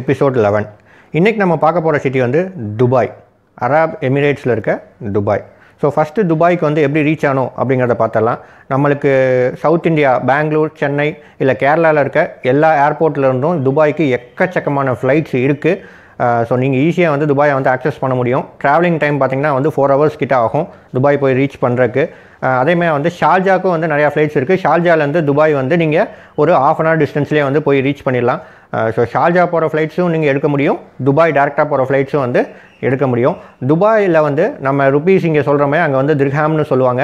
episode eleven இன்றைக்கி நம்ம பார்க்க போகிற சிட்டி வந்து துபாய் அராப் எமிரேட்ஸில் இருக்க துபாய் ஸோ ஃபஸ்ட்டு துபாய்க்கு வந்து எப்படி ரீச் ஆனோம் அப்படிங்கிறத பார்த்தலாம் நம்மளுக்கு சவுத் இந்தியா பெங்களூர் சென்னை இல்லை கேரளாவில் இருக்க எல்லா ஏர்போர்ட்லேருந்தும் துபாய்க்கு எக்கச்சக்கமான ஃப்ளைட்ஸ் இருக்குது ஸோ நீங்கள் ஈஸியாக வந்து துபாயை வந்து ஆக்சஸ் பண்ண முடியும் ட்ராவலிங் டைம் பார்த்திங்கன்னா வந்து ஃபோர் ஹவர்ஸ் கிட்ட ஆகும் துபாய் போய் ரீச் பண்ணுறக்கு அதேமாதிரி வந்து ஷார்ஜாக்கும் வந்து நிறையா ஃப்ளைட்ஸ் இருக்குது ஷார்ஜாலேருந்து துபாய் வந்து நீங்கள் ஒரு ஆஃப் அன் ஹவர் டிஸ்டன்ஸ்லேயே வந்து போய் ரீச் பண்ணிடலாம் ஸோ ஷார்ஜா போகிற ஃப்ளைட்ஸும் நீங்கள் எடுக்க முடியும் துபாய் டேரெக்டாக போகிற ஃப்ளைட்ஸும் வந்து எடுக்க முடியும் துபாயில் வந்து நம்ம ருபீஸ் இங்கே சொல்கிறோமே அங்கே வந்து திர்ஹாம்னு சொல்லுவாங்க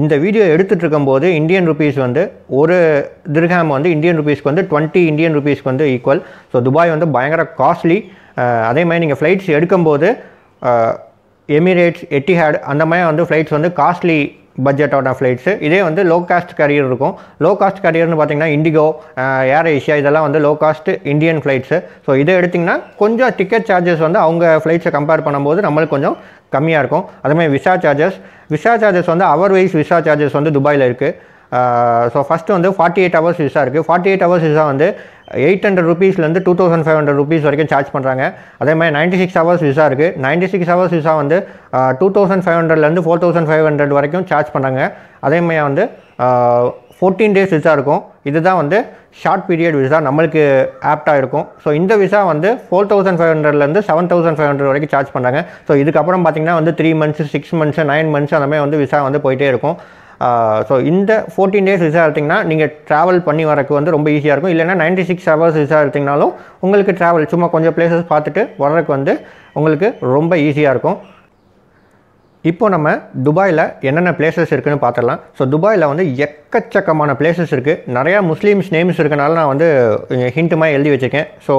இந்த வீடியோ எடுத்துகிட்டு இருக்கும்போது இந்தியன் ருபீஸ் வந்து ஒரு திர்ஹாம் வந்து இந்தியன் ருபீஸ்க்கு வந்து டுவெண்ட்டி இந்தியன் ருபீஸ்க்கு வந்து ஈக்குவல் ஸோ துபாய் வந்து பயங்கர காஸ்ட்லி அதே மாதிரி நீங்கள் ஃப்ளைட்ஸ் எடுக்கும்போது எமிரேட்ஸ் எட்டிஹேட் அந்த மாதிரி வந்து ஃப்ளைட்ஸ் வந்து காஸ்ட்லி பட்ஜெட்டோட ஃப்ளைட்ஸு இதே வந்து லோ காஸ்ட் கரியர் இருக்கும் லோ காஸ்ட் கரியர்னு பார்த்தீங்கன்னா இண்டிகோ ஏர் ஏஷியா இதெல்லாம் வந்து low cost Indian flights so இதை எடுத்திங்கன்னா கொஞ்சம் டிக்கெட் சார்ஜஸ் வந்து அவங்க ஃப்ளைட்ஸை கம்பேர் பண்ணும்போது நம்மளுக்கு கொஞ்சம் கம்மியாக இருக்கும் அதேமாதிரி விசா சார்ஜஸ் விசா சார்ஜஸ் வந்து அவர் வைஸ் விசா சார்ஜஸ் வந்து துபாயில் இருக்குது ஸோ ஃபஸ்ட்டு வந்து ஃபார்ட்டி எயிட் ஹவர்ஸ் விசா இருக்குது ஃபார்ட்டி எயிட் ஹவர்ஸ் விசா வந்து எயிட் ஹண்ட்ரட் ருபீஸ்லேருந்து two thousand five hundred rupees வரைக்கும் சார்ஜ் பண்ணுறாங்க அதே மாதிரி நைன்ட்டி சிக்ஸ் ஹவர்ஸ் விசா இருக்குது நைன்ட்டி சிக்ஸ் ஹவர்ஸ் விசா வந்து டூ தௌசண்ட் ஃபைவ் ஹண்ட்ரட்லேருந்து ஃபோர் தௌசண்ட் ஃபைவ் ஹண்ட்ரட் வரைக்கும் சார்ஜ் பண்ணுறாங்க அதே மாதிரி வந்து ஃபோர்டீன் டேஸ் விசா இருக்கும் இதுதான் வந்து ஷார்ட் பீரியட் விசா நம்மளுக்கு ஆப்டாக இருக்கும் ஸோ இந்த விசா வந்து ஃபோர் தௌசண்ட் ஃபைவ் ஹண்ட்ரட்லேருந்து செவன் தௌசண்ட் ஃபைவ் ஹண்ட்ரட் வரைக்கும் சார்ஜ் பண்ணுறாங்க ஸோ இதுக்கப்புறம் பார்த்திங்கன்னா வந்து three months six months nine months அந்த மாதிரி வந்து விசா வந்து போயிட்டே இருக்கும் ஸோ இந்த ஃபோர்டீன் டேஸ் விசா எடுத்திங்கன்னா நீங்கள் ட்ராவல் பண்ணி வரக்கு வந்து ரொம்ப ஈஸியாக இருக்கும் இல்லைனா நைன்டி சிக்ஸ் ஹவர்ஸ் விசா எடுத்திங்கனாலும் உங்களுக்கு ட்ராவல் சும்மா கொஞ்சம் பிளேசஸ் பார்த்துட்டு வர்றதுக்கு வந்து உங்களுக்கு ரொம்ப ஈஸியாக இருக்கும் இப்போ நம்ம துபாயில் என்னென்ன பிளேசஸ் இருக்குதுன்னு பார்த்துடலாம் ஸோ துபாயில் வந்து எக்கச்சக்கமான பிளேசஸ் இருக்குது நிறையா முஸ்லீம்ஸ் நேம்ஸ் இருக்கனால நான் வந்து ஹிண்ட்டுமாக எழுதி வச்சுருக்கேன் ஸோ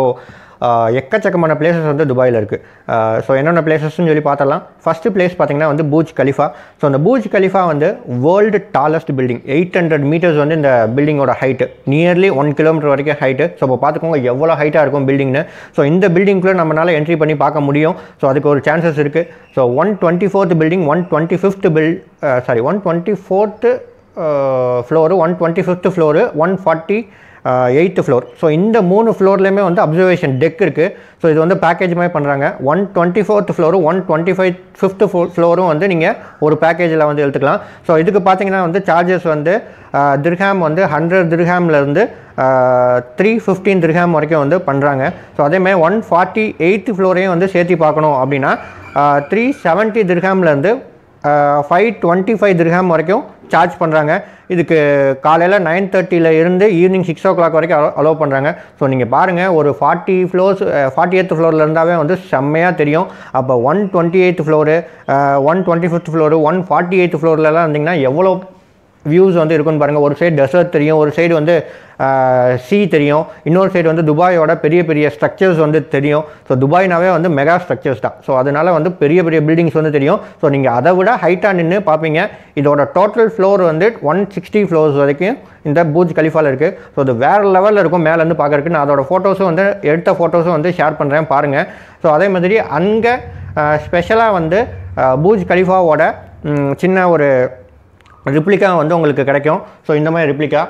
எக்கச்சக்கமான பிளேசஸ் வந்து துபாயில் இருக்குது ஸோ என்னென்ன பிளேசஸ்னு சொல்லி பார்த்தலாம் ஃபஸ்ட்டு பிளேஸ் பார்த்திங்கன்னா வந்து பூஜ் கலிஃபா ஸோ அந்த பூஜ் கலிஃபா வந்து world tallest building eight hundred metres வந்து இந்த பில்டிங்கோட ஹைட்டு நியர்லி ஒன் கிலோமீட்டர் வரைக்கும் ஹைட்டு ஸோ இப்போ பார்த்துக்கோங்க எவ்வளோ ஹைட்டாக இருக்கும் பில்டிங்னு ஸோ இந்த பில்டிங்குள்ளே நம்மளால் என்ட்ரி பண்ணி பார்க்க முடியும் ஸோ அதுக்கு ஒரு சான்சஸ் இருக்குது so one twenty fourth building one twenty fifth பில் sorry one twenty fourth floor one twenty fifth floor one forty eighth floor so இந்த மூணு ஃப்ளோர்லேயுமே வந்து அப்சர்வேஷன் டெக் இருக்குது ஸோ இது வந்து பேக்கேஜ் மாதிரி பண்ணுறாங்க ஒன் டுவெண்ட்டி ஃபோர்த் ஃப்ளோரும் ஒன் டுவெண்ட்டி ஃபைவ் ஃபிஃப்த் ஃப்ளோரும் வந்து நீங்கள் ஒரு பேக்கேஜில் வந்து எடுத்துக்கலாம் ஸோ இதுக்கு பார்த்தீங்கன்னா வந்து சார்ஜஸ் வந்து திருஹாம் வந்து ஹண்ட்ரட் திருஹாம்லேருந்து த்ரீ ஃபிஃப்டீன் திருஹாம் வரைக்கும் வந்து பண்ணுறாங்க ஸோ அதேமாதிரி ஒன் ஃபார்ட்டி எயித்து ஃப்ளோரையும் வந்து சேர்த்து பார்க்கணும் அப்படின்னா த்ரீ செவன்ட்டி திருஹாம்லேருந்து ஃபைவ் டுவெண்ட்டி ஃபைவ் திர்ஹாம் வரைக்கும் சார்ஜ் பண்ணுறாங்க இதுக்கு காலையில் நைன் தேர்ட்டியில் இருந்து ஈவினிங் சிக்ஸ் ஓ கிளாக் வரைக்கும் அலோ அலோவ் பண்ணுறாங்க ஸோ நீங்கள் பாருங்கள் ஒரு ஃபார்ட்டி ஃப்ளோர்ஸ் ஃபார்ட்டி எய்த் ஃப்ளோரில் இருந்தாவே வந்து செம்மையாக தெரியும் அப்போ one twenty eighth floor one twenty fifth floor one forty eighth ஃப்ளோர்லலாம் இருந்திங்கன்னா எவ்வளோ வியூஸ் வந்து இருக்குன்னு பாருங்கள் ஒரு சைடு டெசர்ட் தெரியும் ஒரு சைடு வந்து சி தெரியும் இன்னொரு சைடு வந்து துபாயோட பெரிய பெரிய ஸ்ட்ரக்சர்ஸ் வந்து தெரியும் ஸோ துபாய்னாவே வந்து மெகா ஸ்ட்ரக்சர்ஸ் தான் ஸோ அதனால் வந்து பெரிய பெரிய பில்டிங்ஸ் வந்து தெரியும் ஸோ நீங்கள் அதை விட ஹைட்டாக நின்று பார்ப்பீங்க இதோட டோட்டல் ஃப்ளோர் வந்து ஒன் சிக்ஸ்டி ஃப்ளோர்ஸ் வரைக்கும் இந்த பூஜ் கலிஃபாவில் இருக்குது ஸோ அது வேறு லெவலில் இருக்கும் மேலேருந்து பார்க்குறக்கு நான் அதோட ஃபோட்டோஸும் வந்து எடுத்த ஃபோட்டோஸும் வந்து ஷேர் பண்ணுறேன் பாருங்கள் ஸோ அதே மாதிரி அங்கே ஸ்பெஷலாக வந்து பூஜ் கலிஃபாவோட சின்ன ஒரு ரிப்ளிக்கா வந்து உங்களுக்கு கிடைக்கும் ஸோ இந்த மாதிரி ரிப்ளிகா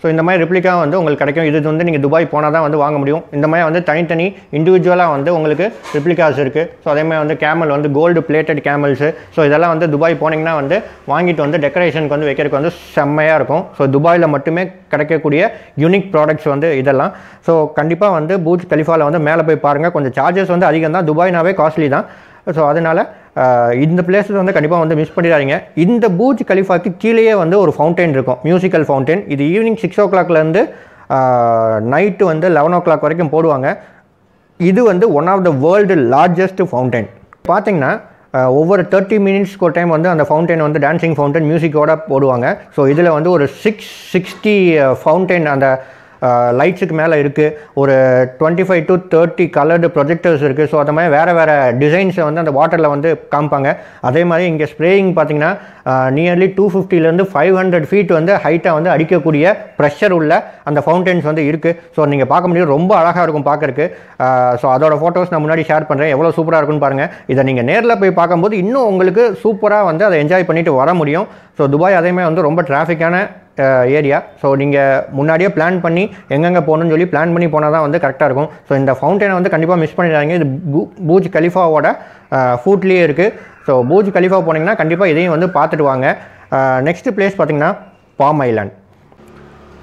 ஸோ இந்த மாதிரி ரிப்ளிக்கா வந்து உங்களுக்கு கிடைக்கும் இது வந்து நீங்கள் துபாய் போனால் தான் வந்து வாங்க முடியும் இந்த மாதிரி வந்து தனித்தனி இண்டிவிஜுவலாக வந்து உங்களுக்கு ரிப்ளிகாஸ் இருக்குது ஸோ அதே மாதிரி வந்து கேமல் வந்து கோல்டு பிளேட்டட் கேமல்ஸு ஸோ இதெல்லாம் வந்து துபாய் போனீங்கன்னா வந்து வாங்கிட்டு வந்து டெக்கரேஷனுக்கு வந்து வைக்கிறதுக்கு வந்து செம்மையாக இருக்கும் ஸோ துபாயில் மட்டுமே கிடைக்கக்கூடிய யூனிக் ப்ராடக்ட்ஸ் வந்து இதெல்லாம் ஸோ கண்டிப்பாக வந்து பூத் கலிஃபாவில் வந்து மேலே போய் பாருங்கள் கொஞ்சம் சார்ஜஸ் வந்து அதிகம் தான் துபாய்னாவே காஸ்ட்லி தான் ஸோ அதனால் இந்த பிளேஸில் வந்து கண்டிப்பாக வந்து மிஸ் பண்ணிடாதீங்க இந்த பூஜ் கலிஃபாக்கு கீழேயே வந்து ஒரு ஃபவுண்டைன் இருக்கும் மியூசிக்கல் ஃபவுண்டைன் இது ஈவினிங் சிக்ஸ் ஓ கிளாக்லேருந்து நைட்டு வந்து லெவன் ஓ கிளாக் வரைக்கும் போடுவாங்க இது வந்து one of the world largest fountain பார்த்திங்கன்னா ஒவ்வொரு தேர்ட்டி மினிட்ஸ்க்கு ஒரு டைம் வந்து அந்த ஃபவுண்டைன் வந்து டான்ஸிங் ஃபவுண்டைன் மியூசிக்கோட போடுவாங்க ஸோ இதில் வந்து ஒரு சிக்ஸ் சிக்ஸ்டி ஃபவுண்டைன் அந்த லைட்ஸுக்கு மேலே இருக்குது ஒரு twenty five to thirty coloured projectors இருக்குது ஸோ அது மாதிரி வேறு வேறு டிசைன்ஸை வந்து அந்த வாட்டரில் வந்து காமிப்பாங்க அதே மாதிரி இங்கே ஸ்ப்ரேயிங் பார்த்திங்கன்னா நியர்லி டூ ஃபிஃப்டிலேருந்து ஃபைவ் ஹண்ட்ரட் ஃபீட் வந்து ஹைட்டாக வந்து அடிக்கக்கூடிய ப்ரெஷர் உள்ள அந்த ஃபவுண்டென்ஸ் வந்து இருக்குது ஸோ நீங்கள் பார்க்க முடியும் ரொம்ப அழகாக இருக்கும் பார்க்குறக்கு ஸோ அதோட ஃபோட்டோஸ் நான் முன்னாடி ஷேர் பண்ணுறேன் எவ்வளோ சூப்பராக இருக்குன்னு பாருங்கள் இதை நீங்கள் நேரில் போய் பார்க்கும்போது இன்னும் உங்களுக்கு சூப்பராக வந்து அதை என்ஜாய் பண்ணிவிட்டு வர முடியும் ஸோ துபாய் அதேமாதிரி வந்து ரொம்ப டிராஃபிக்கான ஏரியா ஸோ நீங்கள் முன்னாடியே பிளான் பண்ணி எங்கெங்கே போகணும்னு சொல்லி பிளான் பண்ணி போனால் தான் வந்து கரெக்டாக இருக்கும் ஸோ இந்த ஃபவுண்டனை வந்து கண்டிப்பாக மிஸ் பண்ணிடுறாங்க இது பூஜ் கலிஃபாவோட ஃபூட்லேயே இருக்குது ஸோ பூஜ் கலிஃபா போனீங்கன்னா கண்டிப்பாக இதையும் வந்து பார்த்துட்டு வாங்க நெக்ஸ்ட் பிளேஸ் பார்த்திங்கன்னா பாம் ஐலாண்ட்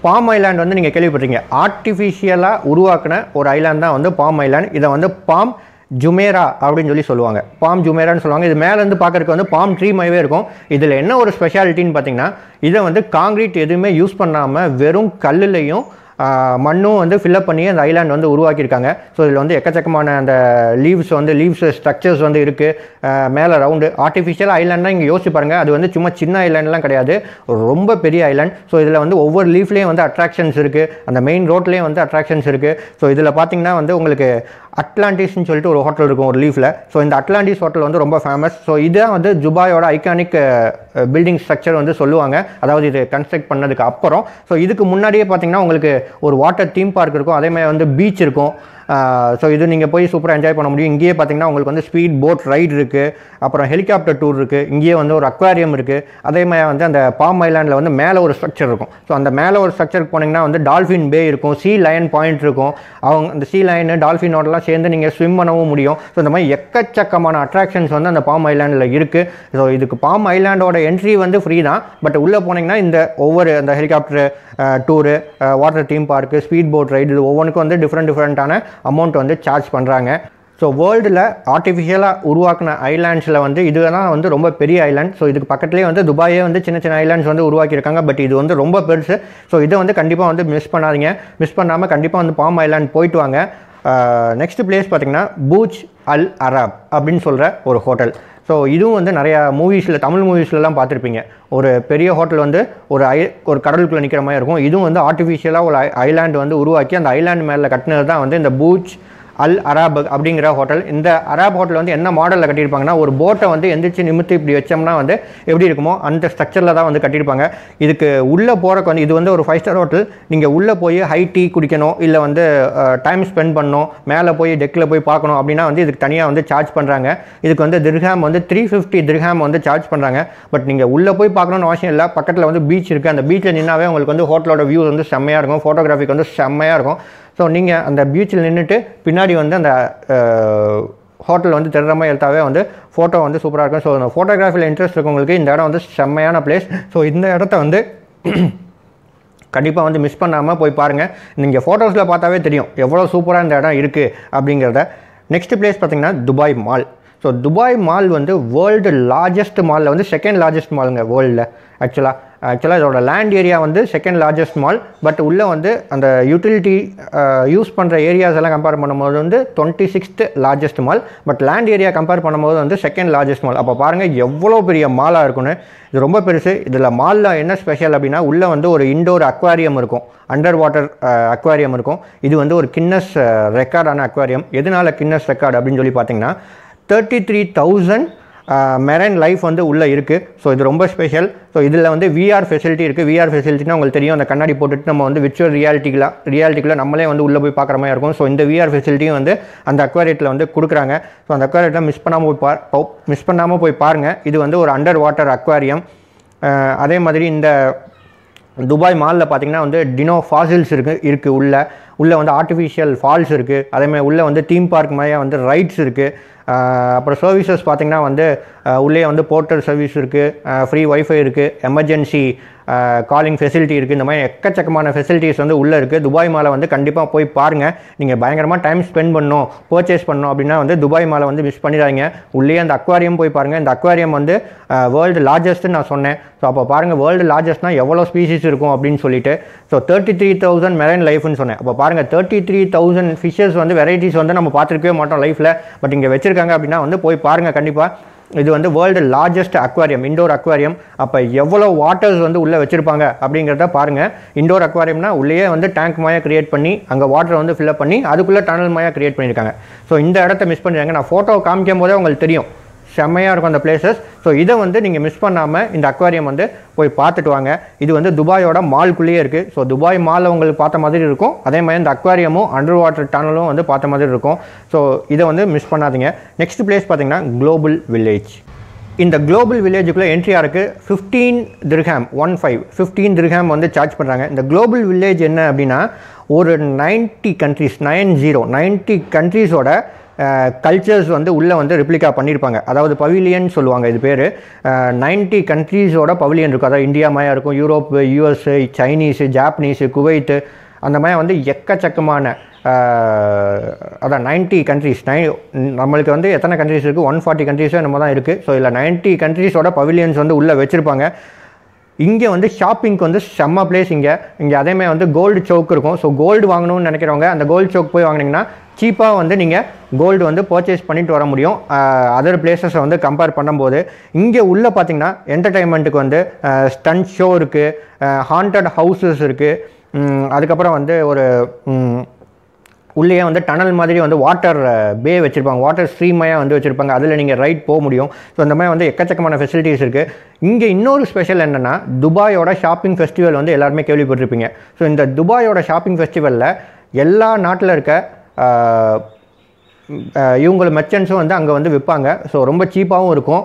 பாம் ஐலாண்ட் வந்து நீங்கள் கேள்விப்பட்டிருக்கீங்க ஆர்டிஃபிஷியலாக உருவாக்கின ஒரு ஐலாண்ட் தான் வந்து பாம் ஐலாண்ட் இதை வந்து பாம் ஜுமேரா அப்படின்னு சொல்லி சொல்லுவாங்க பாம் ஜுமேரான்னு சொல்லுவாங்க இது மேலேருந்து பார்க்குறதுக்கு வந்து பாம் ட்ரீ மாதிரியே இருக்கும் இதில் என்ன ஒரு ஸ்பெஷாலிட்டின்னு பார்த்தீங்கன்னா இதை வந்து காங்கிரீட் எதுவுமே யூஸ் பண்ணாமல் வெறும் கல்லுலையும் மண்ணும் வந்து ஃபில்லப் பண்ணி அந்த ஐலாண்ட் வந்து உருவாக்கியிருக்காங்க ஸோ இதில் வந்து எக்கச்சக்கமான அந்த லீவ்ஸ் வந்து லீவ்ஸ் ஸ்ட்ரக்சர்ஸ் வந்து இருக்குது மேலே ரவுண்டு ஆர்டிஃபிஷியல் ஐலாண்ட்னா இங்கே யோசிச்சு பாருங்கள் அது வந்து சும்மா சின்ன ஐலாண்ட்லாம் கிடையாது ரொம்ப பெரிய ஐலாண்ட் ஸோ இதில் வந்து ஒவ்வொரு லீஃப்லேயும் வந்து அட்ராக்ஷன்ஸ் இருக்குது அந்த மெயின் ரோட்லேயும் வந்து அட்ராக்ஷன்ஸ் இருக்குது ஸோ இதில் பார்த்தீங்கன்னா வந்து உங்களுக்கு அட்லாண்டிஸ்னு சொல்லிட்டு ஒரு ஹோட்டல் இருக்கும் ஒரு லீஃபில் ஸோ இந்த அட்லாண்டிஸ் ஹோட்டல் வந்து ரொம்ப ஃபேமஸ் ஸோ இதுதான் வந்து துபாயோட ஐக்கானிக் பில்டிங் ஸ்ட்ரக்சர் வந்து சொல்லுவாங்க அதாவது இது கன்ஸ்ட்ரக்ட் பண்ணதுக்கு அப்புறம் ஸோ இதுக்கு முன்னாடியே பார்த்தீங்கன்னா உங்களுக்கு ஒரு வாட்டர் தீம் பார்க் இருக்கும் அதே மாதிரி வந்து பீச் இருக்கும் ஸோ இது நீங்கள் போய் சூப்பராக என்ஜாய் பண்ண முடியும் இங்கேயே பார்த்தீங்கன்னா உங்களுக்கு வந்து ஸ்பீட் போட் ரைடு இருக்குது அப்புறம் ஹெலிகாப்டர் டூர் இருக்குது இங்கேயே வந்து ஒரு அக்வாரியம் இருக்குது அதே மாதிரி வந்து அந்த பாம் ஐலாண்டில் வந்து மேலே ஒரு ஸ்ட்ரக்சர் இருக்கும் ஸோ அந்த மேலே ஒரு ஸ்ட்ரக்சருக்கு போனீங்கன்னா வந்து டால்ஃபின் பே இருக்கும் சீ லயன் பாயிண்ட் இருக்கும் அவங்க அந்த சீ லயனு டால்ஃபினோடலாம் சேர்ந்து நீங்கள் ஸ்விம் பண்ணவும் முடியும் ஸோ இந்த மாதிரி எக்கச்சக்கமான அட்ராக்ஷன்ஸ் வந்து அந்த பாம் ஐலாண்டில் இருக்குது ஸோ இதுக்கு பாம் ஐலாண்டோட என்ட்ரி வந்து ஃப்ரீ தான் பட் உள்ளே போனீங்கன்னா இந்த ஒவ்வொரு அந்த helicopter tour water theme park speed boat ride இது ஒவ்வொன்றுக்கும் வந்து டிஃப்ரெண்ட் டிஃப்ரெண்ட்டான அமௌண்ட் வந்து சார்ஜ் பண்ணுறாங்க ஸோ வேர்ல்டில் ஆர்டிஃபிஷியலாக உருவாக்கின ஐலாண்ட்ஸில் வந்து இது தான் வந்து ரொம்ப பெரிய ஐலாண்ட் ஸோ இதுக்கு பக்கத்துலேயே வந்து துபாயே வந்து சின்ன சின்ன ஐலாண்ட்ஸ் வந்து உருவாக்கியிருக்காங்க பட் இது வந்து ரொம்ப பெருசு ஸோ இதை வந்து கண்டிப்பாக வந்து மிஸ் பண்ணாதீங்க மிஸ் பண்ணாமல் கண்டிப்பாக வந்து பாம் ஐலாண்ட் போயிட்டு வாங்க நெக்ஸ்ட் பிளேஸ் பார்த்திங்கன்னா பூஜ் அல் அராப் அப்படின்னு சொல்கிற ஒரு ஹோட்டல் ஸோ இதுவும் வந்து நிறையா மூவிஸில் தமிழ் மூவிஸ்லலாம் பார்த்துருப்பீங்க ஒரு பெரிய ஹோட்டல் வந்து ஒரு ஐ ஒரு கடலுக்குள்ளே நிற்கிற மாதிரி இருக்கும் இதுவும் வந்து ஆர்டிஃபிஷியலாக ஒரு ஐ ஐலாண்டு வந்து உருவாக்கி அந்த ஐலாண்டு மேலே கட்டினது தான் வந்து இந்த பூச் அல் அராப் அப்படிங்கிற ஹோட்டல் இந்த அராப் ஹோட்டல் வந்து என்ன மாடலில் கட்டியிருப்பாங்கன்னா ஒரு போட்டை வந்து எந்திரிச்சு நிமித்து இப்படி வச்சோம்னா வந்து எப்படி இருக்குமோ அந்த ஸ்ட்ரக்சரில் தான் வந்து கட்டியிருப்பாங்க இதுக்கு உள்ளே போகிறக்கு வந்து இது வந்து ஒரு ஃபைவ் ஸ்டார் ஹோட்டல் நீங்கள் உள்ளே போய் ஹை டீ குடிக்கணும் இல்லை வந்து டைம் ஸ்பெண்ட் பண்ணணும் மேலே போய் டெக்கில் போய் பார்க்கணும் அப்படின்னா வந்து இதுக்கு தனியாக வந்து சார்ஜ் பண்ணுறாங்க இதுக்கு வந்து திருஹாம் வந்து த்ரீ ஃபிஃப்டி திருஹாம் வந்து சார்ஜ் பண்ணுறாங்க பட் நீங்கள் உள்ளே போய் பார்க்கணுன்னு அவசியம் இல்லை பக்கத்தில் வந்து பீச் இருக்குது அந்த பீச்சில் நின்னாவே உங்களுக்கு வந்து ஹோட்டலோட வியூ வந்து செம்மையாக இருக்கும் ஃபோட்டோகிராஃபிக்கு வந்து செம்மையாக இருக்கும் ஸோ நீங்கள் அந்த பீச்சில் நின்றுட்டு பின்னாடி வந்து அந்த ஹோட்டல் வந்து தெரிகிற மாதிரி எடுத்தாவே வந்து ஃபோட்டோ வந்து சூப்பராக இருக்கும் ஸோ அந்த ஃபோட்டோகிராஃபியில் இன்ட்ரெஸ்ட் இருக்கவங்களுக்கு இந்த இடம் வந்து செம்மையான பிளேஸ் ஸோ இந்த இடத்த வந்து கண்டிப்பாக வந்து மிஸ் பண்ணாமல் போய் பாருங்கள் நீங்கள் ஃபோட்டோஸில் பார்த்தாவே தெரியும் எவ்வளோ சூப்பராக இந்த இடம் இருக்குது அப்படிங்கிறத நெக்ஸ்ட் பிளேஸ் பார்த்திங்கன்னா Dubai mall so Dubai mall வந்து வேர்ல்டு லார்ஜஸ்ட் மாலில் வந்து செகண்ட் லார்ஜஸ்ட் மாலுங்க வேர்ல்டில் ஆக்சுவலாக ஆக்சுவலாக இதோட லேண்ட் ஏரியா வந்து செகண்ட் லார்ஜஸ்ட் மால் பட் உள்ளே வந்து அந்த யூட்டிலிட்டி யூஸ் பண்ணுற ஏரியாஸ் எல்லாம் கம்பேர் பண்ணும்போது வந்து twenty sixth largest mall but land area compare பண்ணும்போது வந்து செகண்ட் லார்ஜஸ்ட் மால் அப்போ பாருங்கள் எவ்வளோ பெரிய மாலாக இருக்குன்னு இது ரொம்ப பெருசு இதில் மாலில் என்ன ஸ்பெஷல் அப்படின்னா உள்ளே வந்து ஒரு இண்டோர் அக்வாரியம் இருக்கும் அண்டர் வாட்டர் அக்வாரியம் இருக்கும் இது வந்து ஒரு கின்னஸ் ரெக்கார்டான அக்வாரியம் எதனால் கின்னஸ் ரெக்கார்டு அப்படின்னு சொல்லி பார்த்தீங்கன்னா thirty three thousand marine life வந்து உள்ளே இருக்குது ஸோ இது ரொம்ப ஸ்பெஷல் ஸோ இதில் வந்து விஆர் ஃபெசிலிட்டி இருக்குது விஆர் ஃபெசிலிட்டினா உங்களுக்கு தெரியும் அந்த கண்ணாடி போட்டுட்டு நம்ம வந்து விர்ச்சுவல் ரியாலிட்டிக்குலாம் ரியாலிட்டிக்குள்ள நம்மளே வந்து உள்ளே போய் பார்க்குற மாதிரி இருக்கும் ஸோ இந்த விஆர் ஃபெசிலிட்டியும் வந்து அந்த அக்வாரியத்தில் வந்து கொடுக்குறாங்க ஸோ அந்த அக்வாரியத்தில் மிஸ் பண்ணாமல் போய் பார் மிஸ் பண்ணாமல் போய் பாருங்கள் இது வந்து ஒரு அண்டர் வாட்டர் அக்வாரியம் அதே மாதிரி இந்த துபாய் மாலில் பார்த்திங்கன்னா வந்து டினோ ஃபாசில்ஸ் இருக்குது இருக்குது உள்ளே உள்ளே வந்து ஆர்டிஃபிஷியல் ஃபால்ஸ் இருக்குது அதேமாதிரி உள்ளே வந்து தீம் பார்க் மாதிரியாக வந்து ரைட்ஸ் இருக்குது அப்புறம் சர்வீசஸ் பார்த்திங்கன்னா வந்து உள்ளே வந்து போர்ட்டல் சர்வீஸ் இருக்குது ஃப்ரீ ஒய்ஃபை இருக்குது எமர்ஜென்சி காலிங் ஃபெசிலிட்டி இருக்குது இந்த மாதிரி எக்கச்சக்கமான ஃபெசிலிட்டிஸ் வந்து உள்ளே இருக்குது துபாய் மாலை வந்து கண்டிப்பாக போய் பாருங்கள் நீங்கள் பயங்கரமாக டைம் ஸ்பெண்ட் பண்ணணும் பர்ச்சேஸ் பண்ணணும் அப்படின்னா வந்து துபாய் மாலை வந்து மிஸ் பண்ணிடாதீங்க உள்ளே அந்த அக்வாரியம் போய் பாருங்கள் இந்த அக்வாரியம் வந்து வேர்ல்டு லார்ஜஸ்ட்டு நான் சொன்னேன் ஸோ அப்போ பாருங்கள் வேர்ல்டு லார்ஜஸ்ட்னால் எவ்வளோ ஸ்பீசிஸ் இருக்கும் அப்படின்னு சொல்லிட்டு so thirty three thousand marine லைஃப்னு சொன்னேன் அப்போ பாருங்கள் தேர்ட்டி த்ரீ தௌசண்ட் ஃபிஷஸ் வந்து வெரைட்டிஸ் வந்து நம்ம பார்த்துருக்கவே மாட்டோம் லைஃப்பில் பட் இங்கே வச்சிருக்க வந்திருக்காங்க அப்படின்னா வந்து போய் பாருங்கள் கண்டிப்பாக இது வந்து world largest aquarium indoor aquarium அப்போ எவ்வளோ வாட்டர்ஸ் வந்து உள்ளே வச்சுருப்பாங்க அப்படிங்கிறத பாருங்கள் இண்டோர் அக்வாரியம்னா உள்ளேயே வந்து டேங்க் மாயாக க்ரியேட் பண்ணி அங்கே வாட்டரை வந்து ஃபில்லப் பண்ணி அதுக்குள்ளே டனல் மாயாக க்ரியேட் பண்ணியிருக்காங்க ஸோ இந்த இடத்த மிஸ் பண்ணிடுறாங்க நான் ஃபோட்டோ காமிக்கும் போதே உங்களுக்கு தெரியும் செம்மையாக இருக்கும் அந்த பிளேசஸ் ஸோ இதை வந்து நீங்கள் மிஸ் பண்ணாமல் இந்த அக்வாரியம் வந்து போய் பார்த்துட்டு வாங்க இது வந்து துபாயோட மால்குள்ளேயே இருக்குது ஸோ துபாய் மாலை உங்களுக்கு பார்த்த மாதிரி இருக்கும் அதே மாதிரி இந்த அக்வாரியமும் அண்டர் வாட்டர் டனலும் வந்து பார்த்த மாதிரி இருக்கும் ஸோ இதை வந்து மிஸ் பண்ணாதீங்க நெக்ஸ்ட் பிளேஸ் பார்த்தீங்கன்னா குளோபல் வில்லேஜ் இந்த குளோபல் வில்லேஜுக்குள்ளே என்ட்ரியாக இருக்குது fifteen dirham one five fifteen dirham வந்து சார்ஜ் பண்ணுறாங்க இந்த குளோபல் வில்லேஜ் என்ன அப்படின்னா ஒரு ninety countries nine zero ninety கண்ட்ரீஸோட கல்ச்சர்ஸ் வந்து உள்ளே வந்து ரிப்ளிகா பண்ணியிருப்பாங்க அதாவது பவிலியன் சொல்லுவாங்க இது பேர் நைன்ட்டி கண்ட்ரீஸோட பவிலியன் இருக்கும் அதாவது இந்தியா மாயா இருக்கும் Europe US Chinese Japanese Kuwait அந்த மாதிரி வந்து எக்கச்சக்கமான அதான் நைன்ட்டி கண்ட்ரீஸ் நை நம்மளுக்கு வந்து எத்தனை கண்ட்ரீஸ் இருக்குது ஒன் ஃபார்ட்டி கண்ட்ரீஸோ நம்ம தான் இருக்குது ஸோ இல்லை நைன்ட்டி கண்ட்ரீஸோட பவிலியன்ஸ் வந்து உள்ளே வச்சுருப்பாங்க இங்கே வந்து ஷாப்பிங்க்கு வந்து செம்ம பிளேஸ் இங்கே இங்கே அதேமாதிரி வந்து கோல்டு சோக் இருக்கும் ஸோ கோல்டு வாங்கணும்னு நினைக்கிறவங்க அந்த கோல்டு சோக் போய் வாங்கினீங்கன்னா சீப்பாக வந்து நீங்கள் கோல்டு வந்து பர்ச்சேஸ் பண்ணிட்டு வர முடியும் அதர் பிளேசஸை வந்து கம்பேர் பண்ணும்போது இங்கே உள்ளே பார்த்தீங்கன்னா என்டர்டைன்மெண்ட்டுக்கு வந்து ஸ்டன் ஷோ இருக்குது ஹாண்டட் ஹவுசஸ் இருக்குது அதுக்கப்புறம் வந்து ஒரு உள்ளேயே வந்து டனல் மாதிரி வந்து வாட்டர் பே வச்சுருப்பாங்க வாட்டர் ஸ்ட்ரீமையாக வந்து வச்சுருப்பாங்க அதில் நீங்கள் ரைட் போக முடியும் ஸோ அந்த மாதிரி வந்து எக்கச்சக்கமான ஃபெசிலிட்டிஸ் இருக்குது இங்கே இன்னொரு ஸ்பெஷல் என்னென்னா துபாயோட ஷாப்பிங் ஃபெஸ்டிவல் வந்து எல்லாருமே கேள்விப்பட்டிருப்பீங்க ஸோ இந்த துபாயோட ஷாப்பிங் ஃபெஸ்டிவலில் எல்லா நாட்டில் இருக்க இவங்களை மெர்ச்சன்ஸும் வந்து அங்கே வந்து விற்பாங்க ஸோ ரொம்ப சீப்பாகவும் இருக்கும்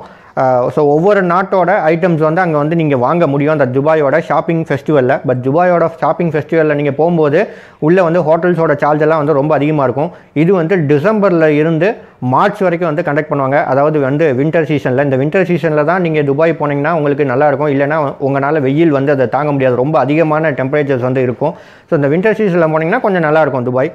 ஸோ ஒவ்வொரு நாட்டோட ஐட்டம்ஸ் வந்து அங்கே வந்து நீங்கள் வாங்க முடியும் அந்த துபாயோட ஷாப்பிங் ஃபெஸ்டிவலில் பட் துபாயோட ஷாப்பிங் ஃபெஸ்டிவலில் நீங்கள் போகும்போது உள்ளே வந்து ஹோட்டல்ஸோட சார்ஜ் எல்லாம் வந்து ரொம்ப அதிகமாக இருக்கும் இது வந்து டிசம்பரில் இருந்து மார்ச் வரைக்கும் வந்து கண்டக்ட் பண்ணுவாங்க அதாவது வந்து வின்டர் சீசனில் இந்த வின்டர் சீசனில் தான் நீங்கள் துபாய் போனீங்கன்னா உங்களுக்கு நல்லாயிருக்கும் இல்லைனா உங்களால் வெயில் வந்து அதை தாங்க முடியாது ரொம்ப அதிகமான டெம்பரேச்சர்ஸ் வந்து இருக்கும் ஸோ இந்த வின்டர் சீசனில் போனீங்கன்னா கொஞ்சம் நல்லாயிருக்கும் துபாய்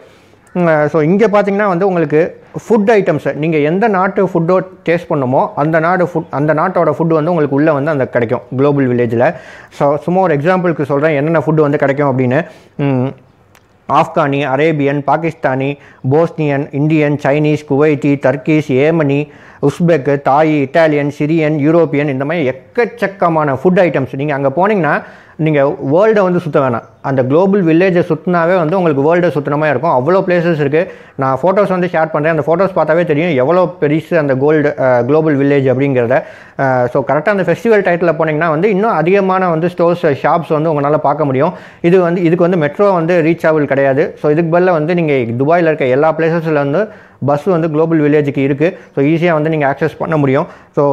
ஸோ இங்கே பார்த்தீங்கன்னா வந்து உங்களுக்கு ஃபுட் ஐட்டம்ஸு நீங்கள் எந்த நாட்டு ஃபுட்டோ டேஸ்ட் பண்ணுமோ அந்த நாடு ஃபுட் அந்த நாட்டோட ஃபுட்டு வந்து உங்களுக்கு உள்ளே வந்து அந்த கிடைக்கும் குளோபல் வில்லேஜில் ஸோ சும்மா ஒரு எக்ஸாம்பிளுக்கு சொல்கிறேன் என்னென்ன ஃபுட்டு வந்து கிடைக்கும் அப்படின்னு Afghani Arabian Pakistani Bosnian Indian Chinese Kuwaiti Turkish Yemeni Uzbek Thai Italian Syrian European இந்த மாதிரி எக்கச்சக்கமான ஃபுட் ஐட்டம்ஸ் நீங்கள் அங்கே போனீங்கன்னா நீங்கள் வேர்ல்டை வந்து சுற்ற வேணாம் அந்த குளோபல் வில்லேஜை சுற்றினாவே வந்து உங்களுக்கு வேர்ல்டை சுற்றினமாக இருக்கும் அவ்வளோ பிளேசஸ் இருக்குது நான் ஃபோட்டோஸ் வந்து ஷேர் பண்ணுறேன் அந்த ஃபோட்டோஸ் பார்த்தாவே தெரியும் எவ்வளோ பெருசு அந்த கோல்டு குளோபல் வில்லேஜ் அப்படிங்கிறத ஸோ கரெக்டாக அந்த ஃபெஸ்டிவல் டைட்டில் போனீங்கன்னா வந்து இன்னும் அதிகமான வந்து ஸ்டோர்ஸ் ஷாப்ஸ் வந்து உங்களால் பார்க்க முடியும் இது வந்து இதுக்கு வந்து மெட்ரோ வந்து ரீச் ஆகல் கிடையாது ஸோ இதுக்கு பதிலாக வந்து நீங்கள் துபாயில் இருக்க எல்லா வந்து பஸ் வந்து குளோபல் வில்லேஜுக்கு இருக்குது ஸோ ஈஸியாக வந்து நீங்கள் ஆக்சஸ் பண்ண முடியும் ஸோ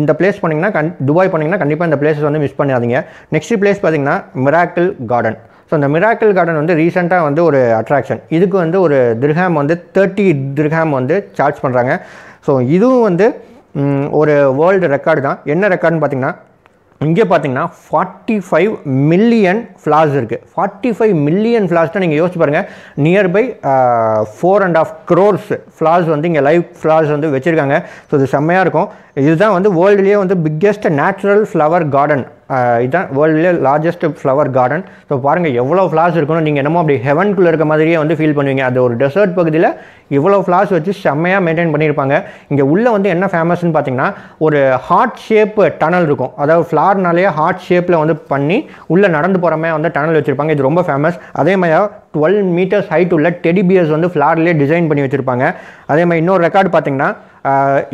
இந்த பிளேஸ் பண்ணிங்கன்னா கண் துபாய் பண்ணிங்கன்னா கண்டிப்பாக இந்த பிளேஸஸ் வந்து மிஸ் பண்ணாதீங்க நெக்ஸ்ட் பிளேஸ் பார்த்தீங்கன்னா மிராக்கிள் கார்டன் ஸோ அந்த மிராக்கிள் கார்டன் வந்து ரீசெண்டாக வந்து ஒரு அட்ராக்ஷன் இதுக்கு வந்து ஒரு திருஹாம் வந்து தேர்ட்டி திருஹாம் வந்து சார்ஜ் பண்ணுறாங்க ஸோ இதுவும் வந்து ஒரு வேர்ல்டு ரெக்கார்டு தான் என்ன ரெக்கார்டுன்னு பார்த்தீங்கன்னா இங்கே பார்த்தீங்கன்னா ஃபார்ட்டி ஃபைவ் மில்லியன் ஃப்ளாஸ் இருக்குது ஃபார்ட்டி ஃபைவ் மில்லியன் ஃப்ளாஸ்னால் நீங்கள் யோசிச்சு பாருங்கள் nearby four and half crores flowers வந்து இங்கே லைவ் ஃப்ளாஸ் வந்து வச்சுருக்காங்க ஸோ இது செம்மையாக இருக்கும் இதுதான் வந்து வேர்ல்டுலேயே வந்து பிக்கெஸ்ட் நேச்சுரல் ஃப்ளவர் கார்டன் இதுதான் வேர்ல்டில் லார்ஜஸ்ட் ஃப்ளவர் கார்டன் ஸோ பாருங்கள் எவ்வளோ ஃப்ளார்ஸ் இருக்கணும் நீங்கள் என்னமோ அப்படி ஹெவன்குள்ளே இருக்க மாதிரியே வந்து ஃபீல் பண்ணுவீங்க அது ஒரு டெசர்ட் பகுதியில் இவ்வளோ ஃப்ளார்ஸ் வச்சு செம்மையாக மெயின்டைன் பண்ணியிருப்பாங்க இங்கே உள்ளே வந்து என்ன ஃபேமஸ்ன்னு பார்த்தீங்கன்னா ஒரு ஹார்ட் ஷேப்பு டனல் இருக்கும் அதாவது ஃப்ளார்னாலேயே ஹார்ட் ஷேப்பில் வந்து பண்ணி உள்ளே நடந்து போகிற மாதிரி வந்து டனல் வச்சுருப்பாங்க இது ரொம்ப ஃபேமஸ் அதே மாதிரி டுவெல் மீட்டர்ஸ் ஹைட் உள்ள டெடிபியர்ஸ் வந்து ஃப்ளார்லேயே டிசைன் பண்ணி வச்சுருப்பாங்க அதே மாதிரி இன்னொரு ரெக்கார்டு பார்த்தீங்கன்னா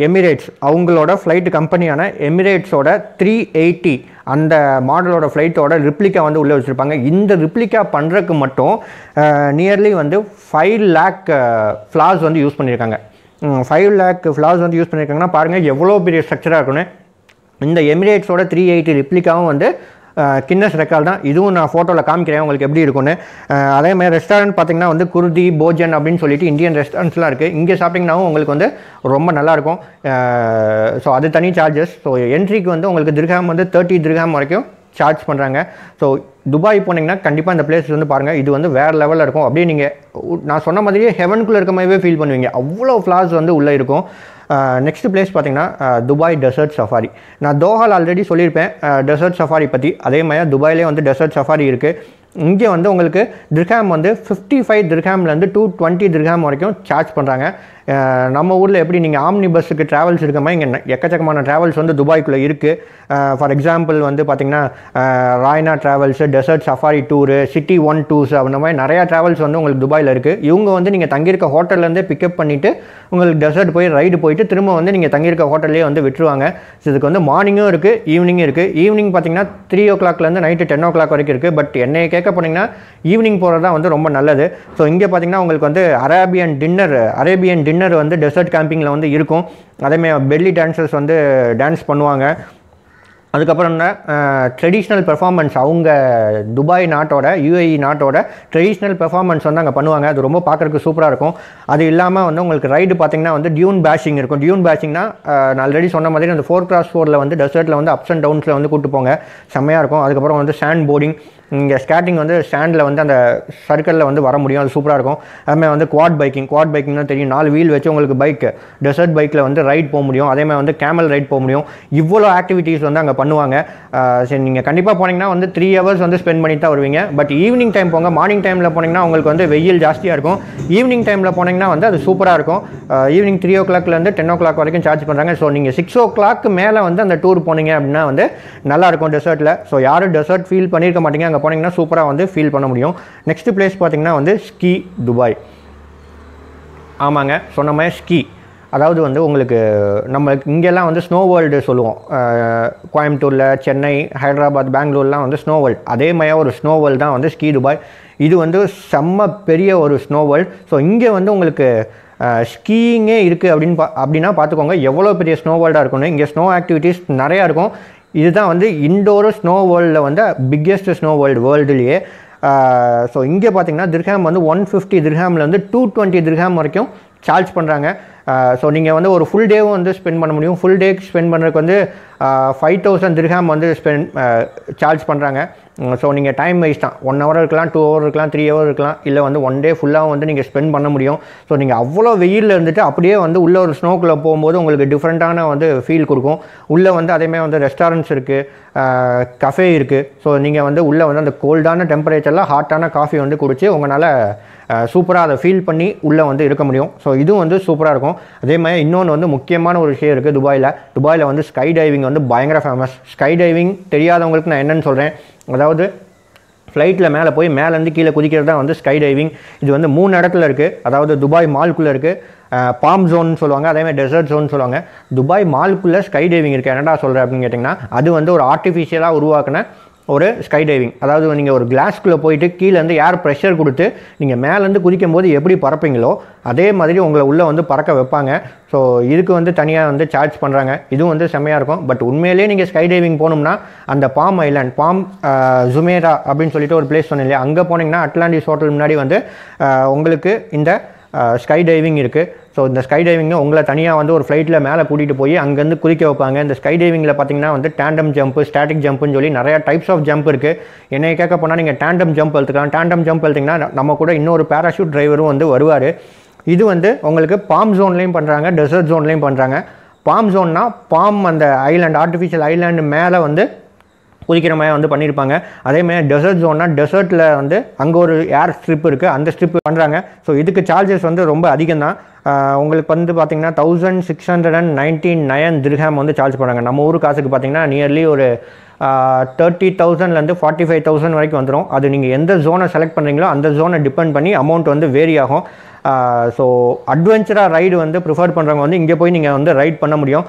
எமிரேட்ஸ் அவங்களோட ஃப்ளைட் கம்பெனியான எமிரேட்ஸோட த்ரீ எயிட்டி அந்த மாடலோட ஃப்ளைட்டோட ரிப்ளிகா வந்து உள்ளே வச்சுருப்பாங்க இந்த ரிப்ளிகா பண்ணுறதுக்கு மட்டும் நியர்லி வந்து ஃபைவ் லேக் ஃப்ளார்ஸ் வந்து யூஸ் பண்ணியிருக்காங்க ஃபைவ் லேக் ஃப்ளார்ஸ் வந்து யூஸ் பண்ணியிருக்காங்கன்னா பாருங்கள் எவ்வளோ பெரிய ஸ்ட்ரக்சராக இருக்குன்னு இந்த எமிரேட்ஸோட த்ரீ எயிட்டி ரிப்ளிகாவும் வந்து கின்னஸ் ரெக்கார்ட் தான் இதுவும் நான் ஃபோட்டோவில் காமிக்கிறேன் உங்களுக்கு எப்படி இருக்கும்னு அதே மாதிரி ரெஸ்டாரண்ட் பார்த்திங்கன்னா வந்து குருதி போஜன் அப்படின்னு சொல்லிட்டு இந்தியன் ரெஸ்டாரண்ட்ஸ்லாம் இருக்குது இங்கே சாப்பிட்டிங்கனாவும் உங்களுக்கு வந்து ரொம்ப நல்லாயிருக்கும் ஸோ அது தனி சார்ஜஸ் ஸோ என்ட்ரிக்கு வந்து உங்களுக்கு திருகாம் வந்து தேர்ட்டி திருகாம் வரைக்கும் சார்ஜ் பண்ணுறாங்க ஸோ துபாய் போனீங்கன்னா கண்டிப்பாக இந்த பிளேஸ் வந்து பாருங்கள் இது வந்து வேறு லெவலில் இருக்கும் அப்படியே நீங்கள் நான் சொன்ன மாதிரியே ஹெவனுக்குள்ளே இருக்க மாதிரியே ஃபீல் பண்ணுவீங்க அவ்வளோ ஃப்ளார்ஸ் வந்து உள்ளே இருக்கும் நெக்ஸ்ட் பிளேஸ் பார்த்திங்கன்னா துபாய் டெசர்ட் சஃபாரி நான் தோஹால் ஆல்ரெடி சொல்லியிருப்பேன் டெசர்ட் சஃபாரி பற்றி அதே மாதிரி துபாயிலே வந்து டெசர்ட் சஃபாரி இருக்குது இங்கே வந்து உங்களுக்கு திர்காம் வந்து ஃபிஃப்டி ஃபைவ் திர்காம்லேருந்து டூ டுவெண்ட்டி திர்காம் வரைக்கும் சார்ஜ் பண்ணுறாங்க நம்ம ஊரில் எப்படி நீங்கள் ஆம்னி பஸ்ஸுக்கு ட்ராவல்ஸ் இருக்க மாதிரி இங்கே எக்கச்சக்கமான ட்ராவல்ஸ் வந்து துபாய்க்குள்ளே இருக்குது ஃபார் எக்ஸாம்பிள் வந்து பார்த்திங்கன்னா Rayna travels desert safari tour city one tours அந்த மாதிரி நிறையா ட்ராவல்ஸ் வந்து உங்களுக்கு துபாயில் இருக்குது இவங்க வந்து நீங்கள் தங்கியிருக்க ஹோட்டல்லேருந்தே பிக்கப் பண்ணிவிட்டு உங்களுக்கு டெசர்ட் போய் ரைடு போயிட்டு திரும்ப வந்து நீங்கள் தங்கியிருக்க ஹோட்டல்லே வந்து விட்டுருவாங்க ஸோ இதுக்கு வந்து மார்னிங்கும் இருக்குது ஈவினிங்கும் இருக்குது ஈவினிங் பார்த்திங்கன்னா த்ரீ ஓ கிளாக்லேருந்து நைட்டு டென் ஓ கிளாக் வரைக்கும் இருக்குது பட் என்னை கேட்க போனீங்கன்னா ஈவினிங் போகிறது தான் வந்து ரொம்ப நல்லது ஸோ இங்கே பார்த்திங்கன்னா உங்களுக்கு வந்து Arabian dinner Arabian dinner dinner வந்து டெசர்ட் கேம்பிங்கில் வந்து இருக்கும் அதேமாதிரி பெல்லி டான்சர்ஸ் வந்து டான்ஸ் பண்ணுவாங்க அதுக்கப்புறம் என்ன ட்ரெடிஷ்னல் பெர்ஃபார்மன்ஸ் அவங்க துபாய் நாட்டோட யூஏஇ e நாட்டோட ட்ரெடிஷ்னல் பெர்ஃபார்மன்ஸ் வந்து அங்கே பண்ணுவாங்க அது ரொம்ப பார்க்குறதுக்கு சூப்பராக இருக்கும் அது இல்லாமல் வந்து உங்களுக்கு ரைடு பார்த்திங்கன்னா வந்து டியூன் பேஷிங் இருக்கும் டியூன் பேஷிங்னா நான் ஆல்ரெடி சொன்ன மாதிரி அந்த ஃபோர் கிராஸ் ஃபோரில் வந்து டெசர்ட்டில் வந்து அப்ஸ் அண்ட் டவுன்ஸில் வந்து கூப்பிட்டு போங்க செம்மையாக இருக்கும் அதுக்கப்புறம் வந்து சேண்ட் போர்டிங் இங்கே ஸ்டார்டிங் வந்து ஸ்டாண்டில் வந்து அந்த சர்க்கிளில் வந்து வர முடியும் அது சூப்பராக இருக்கும் அதுமாதிரி வந்து குவாட் பைக்கிங் குவாட் தான் தெரியும் நாலு வீல் வச்சு உங்களுக்கு பைக்கு டெசர்ட் பைக்கில் வந்து ரைட் போக முடியும் அதேமாதிரி வந்து கேமல் ரைட் போக முடியும் இவ்வளோ ஆக்டிவிட்டீஸ் வந்து அங்கே பண்ணுவாங்க சரி நீங்கள் கண்டிப்பாக போனீங்கன்னா வந்து த்ரீ ஹவர்ஸ் வந்து ஸ்பெண்ட் பண்ணி தான் வருவீங்க பட் ஈவினிங் டைம் போங்க மார்னிங் டைமில் போனீங்கன்னா உங்களுக்கு வந்து வெயில் ஜாஸ்தியாக இருக்கும் ஈவினிங் டைமில் போனீங்கன்னா வந்து அது சூப்பராக இருக்கும் ஈவினிங் த்ரீ ஓ கிளாக்லேருந்து டென் ஓ கிளாக் வரைக்கும் சார்ஜ் பண்ணுறாங்க ஸோ நீங்கள் சிக்ஸ் ஓ கிளாக் மேலே வந்து அந்த டூர் போனீங்க அப்படின்னா வந்து நல்லாயிருக்கும் டெசர்ட்டில் ஸோ யாரும் டெசர்ட் ஃபீல் பண்ணியிருக்க மாட்டீங்க அங்கே போனீங்கன்னா சூப்பராக வந்து ஃபீல் பண்ண முடியும் நெக்ஸ்ட்டு பிளேஸ் பார்த்திங்கன்னா வந்து ஸ்கீ துபாய் ஆமாங்க சொன்ன மாதிரி ஸ்கீ அதாவது வந்து உங்களுக்கு நம்ம இங்கெல்லாம் வந்து ஸ்னோ வேர்ல்டு சொல்லுவோம் கோயம்புத்தூரில் சென்னை ஹைதராபாத் பெங்களூர்லாம் வந்து ஸ்னோ வேர்ல்டு அதே மாதிரியாக ஒரு ஸ்னோ வேர்ல்டு தான் வந்து ஸ்கீ துபாய் இது வந்து செம்ம பெரிய ஒரு ஸ்னோ வேர்ல்டு ஸோ இங்கே வந்து உங்களுக்கு ஸ்கீயிங்கே இருக்குது அப்படின்னு பா அப்படின்னா பார்த்துக்கோங்க எவ்வளோ பெரிய ஸ்னோ வேர்ல்டாக இருக்கும்னு இங்கே ஸ்னோ ஆக்டிவிட்டீஸ் நிறையா இருக்கும் இதுதான் வந்து இண்டோரு ஸ்னோ வேர்ல்டில் வந்து பிக்கெஸ்ட் ஸ்னோ வேர்ல்டு வேர்ல்டுலேயே ஸோ இங்கே பார்த்தீங்கன்னா திர்ஹாம் வந்து ஒன் ஃபிஃப்டி திர்ஹாமில் வந்து டூ டுவெண்ட்டி திருகாம் வரைக்கும் சார்ஜ் பண்ணுறாங்க ஸோ நீங்கள் வந்து ஒரு ஃபுல் டேவும் வந்து ஸ்பெண்ட் பண்ண முடியும் ஃபுல் டேக்கு ஸ்பெண்ட் பண்ணுறதுக்கு வந்து ஃபைவ் தௌசண்ட் திருகாம் வந்து ஸ்பெண்ட் சார்ஜ் பண்ணுறாங்க ஸோ நீங்கள் டைம் வைஸ் தான் ஒன் ஹவர் இருக்கலாம் டூ ஹவர் இருக்கலாம் த்ரீ ஹவர் இருக்கலாம் இல்லை வந்து ஒன் டே ஃபுல்லாக வந்து நீங்கள் ஸ்பெண்ட் பண்ண முடியும் ஸோ நீங்கள் அவ்வளோ வெயிலில் இருந்துட்டு அப்படியே வந்து உள்ளே ஒரு ஸ்னோக்கில் போகும்போது உங்களுக்கு டிஃப்ரெண்ட்டான வந்து ஃபீல் கொடுக்கும் உள்ளே வந்து அதேமாதிரி வந்து ரெஸ்டாரண்ட்ஸ் இருக்குது கஃபே இருக்குது ஸோ நீங்கள் வந்து உள்ளே வந்து அந்த கோல்டான டெம்பரேச்சரில் ஹாட்டான காஃபி வந்து குடித்து உங்களால் சூப்பராக அதை ஃபீல் பண்ணி உள்ளே வந்து இருக்க முடியும் ஸோ இதுவும் வந்து சூப்பராக இருக்கும் அதே மாதிரி இன்னொன்று வந்து முக்கியமான ஒரு விஷயம் இருக்குது துபாயில் துபாயில் வந்து ஸ்கை டைவிங் வந்து பயங்கர ஃபேமஸ் ஸ்கை டைவிங் தெரியாதவங்களுக்கு நான் என்னென்னு சொல்கிறேன் அதாவது ஃப்ளைட்டில் மேலே போய் மேலேருந்து கீழே குதிக்கிறது தான் வந்து ஸ்கை டைவிங் இது வந்து மூணு இடத்துல இருக்குது அதாவது துபாய் மால்குள்ளே இருக்குது பாம் ஜோன் சொல்லுவாங்க அதேமாதிரி டெசர்ட் ஜோன் சொல்லுவாங்க துபாய் மால்குள்ளே ஸ்கை டைவிங் இருக்குது என்னடா சொல்கிறேன் அப்படின்னு கேட்டிங்கன்னா அது வந்து ஒரு ஆர்டிஃபிஷியலாக உருவாக்குன ஒரு ஸ்கை டைவிங் அதாவது நீங்கள் ஒரு கிளாஸ்குள்ளே போயிட்டு கீழேருந்து ஏர் ப்ரெஷர் கொடுத்து நீங்கள் மேலேருந்து குதிக்கும் போது எப்படி பறப்பீங்களோ அதே மாதிரி உங்களை உள்ளே வந்து பறக்க வைப்பாங்க ஸோ இதுக்கு வந்து தனியாக வந்து சார்ஜ் பண்ணுறாங்க இதுவும் வந்து செம்மையாக இருக்கும் பட் உண்மையிலேயே நீங்கள் ஸ்கை டைவிங் போனோம்னா அந்த பாம் ஐலாண்ட் பாம் ஜுமேரா அப்படின்னு சொல்லிட்டு ஒரு பிளேஸ் சொன்னேன் இல்லையா அங்கே போனீங்கன்னா அட்லாண்டிஸ் ஹோட்டல் முன்னாடி வந்து உங்களுக்கு இந்த ஸ்கை டைவிங் இருக்குது ஸோ இந்த ஸ்கை டைவிங்னு உங்களை தனியாக வந்து ஒரு ஃப்ளைட்டில் மேலே கூட்டிகிட்டு போய் அங்கேருந்து குதிக்க வைப்பாங்க இந்த ஸ்கை டைவிங்கில் பார்த்தீங்கன்னா வந்து டேண்டம் ஜம்ப்பு ஸ்டாட்டிக் ஜம்ப்புன்னு சொல்லி நிறையா டைப்ஸ் ஆஃப் ஜம்ப் இருக்குது என்னை கேட்க போனால் நீங்கள் டேண்டம் ஜம்ப் எழுத்துக்கலாம் டேண்டம் ஜம்ப் எழுத்திங்கன்னா நம்ம கூட இன்னொரு பேராஷூட் டிரைவரும் வந்து வருவார் இது வந்து உங்களுக்கு பாம் ஜோன்லேயும் பண்ணுறாங்க டெசர்ட் ஜோன்லேயும் பண்ணுறாங்க பாம் ஜோன்னா பாம் அந்த ஐலாண்ட் ஆர்டிஃபிஷியல் ஐலாண்டு மேலே வந்து குதிக்கிற மாதிரி வந்து பண்ணியிருப்பாங்க அதேமாதிரி டெசர்ட் ஜோன்னா டெசர்ட்டில் வந்து அங்கே ஒரு ஏர் ஸ்ட்ரிப் இருக்குது அந்த ஸ்ட்ரிப் பண்ணுறாங்க ஸோ இதுக்கு சார்ஜஸ் வந்து ரொம்ப அதிகம் தான் உங்களுக்கு வந்து பார்த்தீங்கன்னா thousand six hundred and nineteen nine dirham வந்து சார்ஜ் பண்ணுறாங்க நம்ம ஊர் காசுக்கு பார்த்திங்கன்னா நியர்லி ஒரு தேர்ட்டி தௌசண்ட்லேருந்து ஃபார்ட்டி ஃபைவ் தௌசண்ட் வரைக்கும் வந்துடும் அது நீங்கள் எந்த ஜோனை செலக்ட் பண்ணுறீங்களோ அந்த ஜோனை டிபெண்ட் பண்ணி அமௌண்ட் வந்து வேரி ஆகும் ஸோ அட்வென்ச்சராக ரைடு வந்து ப்ரிஃபர் பண்ணுறவங்க வந்து இங்கே போய் நீங்கள் வந்து ரைட் பண்ண முடியும்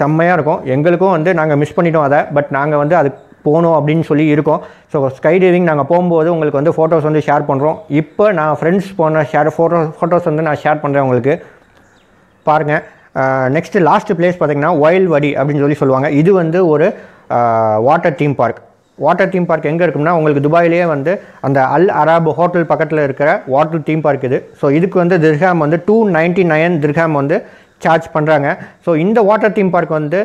செம்மையாக இருக்கும் எங்களுக்கும் வந்து நாங்கள் மிஸ் பண்ணிட்டோம் அதை பட் நாங்கள் வந்து அது போகணும் அப்படின்னு சொல்லி இருக்கோம் ஸோ ஸ்கை டைவிங் நாங்கள் போகும்போது உங்களுக்கு வந்து ஃபோட்டோஸ் வந்து ஷேர் பண்ணுறோம் இப்போ நான் ஃப்ரெண்ட்ஸ் போன ஷேர் ஃபோட்டோ ஃபோட்டோஸ் வந்து நான் ஷேர் பண்ணுறேன் உங்களுக்கு பாருங்கள் நெக்ஸ்ட்டு லாஸ்ட்டு பிளேஸ் பார்த்திங்கன்னா ஒயில் வடி அப்படின்னு சொல்லி சொல்லுவாங்க இது வந்து ஒரு water theme park water theme park எங்கே இருக்கும்னா உங்களுக்கு துபாயிலேயே வந்து அந்த அல் அராப் ஹோட்டல் பக்கத்தில் இருக்கிற வாட்டர் தீம் பார்க் இது ஸோ இதுக்கு வந்து திர்ஹாம் வந்து டூ நைன்ட்டி நைன் திர்ஹாம் வந்து சார்ஜ் பண்ணுறாங்க ஸோ இந்த வாட்டர் தீம் பார்க் வந்து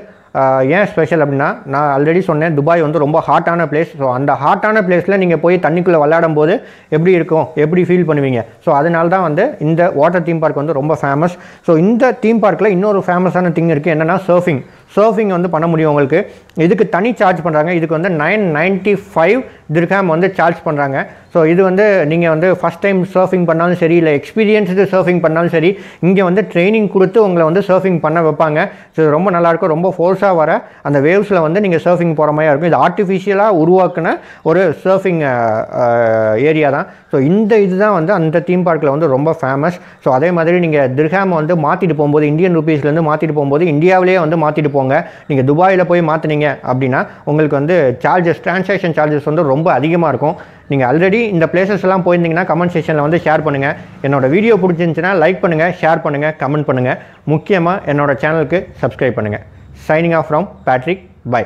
ஏன் ஸ்பெஷல் அப்படின்னா நான் ஆல்ரெடி சொன்னேன் துபாய் வந்து ரொம்ப ஹாட்டான பிளேஸ் ஸோ அந்த ஹாட்டான பிளேஸில் நீங்கள் போய் தண்ணிக்குள்ளே விளையாடும் போது எப்படி இருக்கும் எப்படி ஃபீல் பண்ணுவீங்க ஸோ அதனால தான் வந்து இந்த வாட்டர் தீம் பார்க் வந்து ரொம்ப ஃபேமஸ் ஸோ இந்த தீம் பார்க்கில் இன்னொரு ஃபேமஸான திங் இருக்குது என்னென்னா சர்ஃபிங் சர்ஃபிங் வந்து பண்ண முடியும் உங்களுக்கு இதுக்கு தனி சார்ஜ் பண்ணுறாங்க இதுக்கு வந்து நைன் நைன்ட்டி ஃபைவ் திர்காம் வந்து சார்ஜ் பண்ணுறாங்க ஸோ இது வந்து நீங்கள் வந்து ஃபஸ்ட் டைம் சர்ஃபிங் பண்ணாலும் சரி இல்லை எக்ஸ்பீரியன்ஸ்டு சர்ஃபிங் பண்ணாலும் சரி இங்கே வந்து ட்ரைனிங் கொடுத்து உங்களை வந்து சர்ஃபிங் பண்ண வைப்பாங்க ஸோ ரொம்ப நல்லாயிருக்கும் ரொம்ப ஃபோர்ஸாக வர அந்த வேவ்ஸில் வந்து நீங்கள் சர்ஃபிங் போகிற மாதிரியாக இருக்கும் இது ஆர்டிஃபிஷியலாக உருவாக்குன ஒரு சர்ஃபிங் ஏரியா தான் ஸோ இந்த இதுதான் வந்து அந்த தீம் பார்க்கில் வந்து ரொம்ப ஃபேமஸ் ஸோ அதே மாதிரி நீங்கள் திர்காம் வந்து மாற்றிட்டு போகும்போது இந்தியன் ருபீஸ்லேருந்து மாற்றிட்டு போகும்போது இந்தியாவிலேயே வந்து மாற்றிட்டு போங்க வச்சுக்கோங்க நீங்கள் துபாயில் போய் மாற்றினீங்க அப்படின்னா உங்களுக்கு வந்து சார்ஜஸ் டிரான்சாக்ஷன் சார்ஜஸ் வந்து ரொம்ப அதிகமாக இருக்கும் நீங்கள் ஆல்ரெடி இந்த பிளேசஸ் எல்லாம் போயிருந்தீங்கன்னா கமெண்ட் செக்ஷனில் வந்து ஷேர் பண்ணுங்கள் என்னோடய வீடியோ பிடிச்சிருந்துச்சுன்னா லைக் பண்ணுங்கள் ஷேர் பண்ணுங்கள் கமெண்ட் பண்ணுங்கள் முக்கியமாக என்னோடய சேனலுக்கு சப்ஸ்கிரைப் பண்ணுங்கள் signing off from Patrick by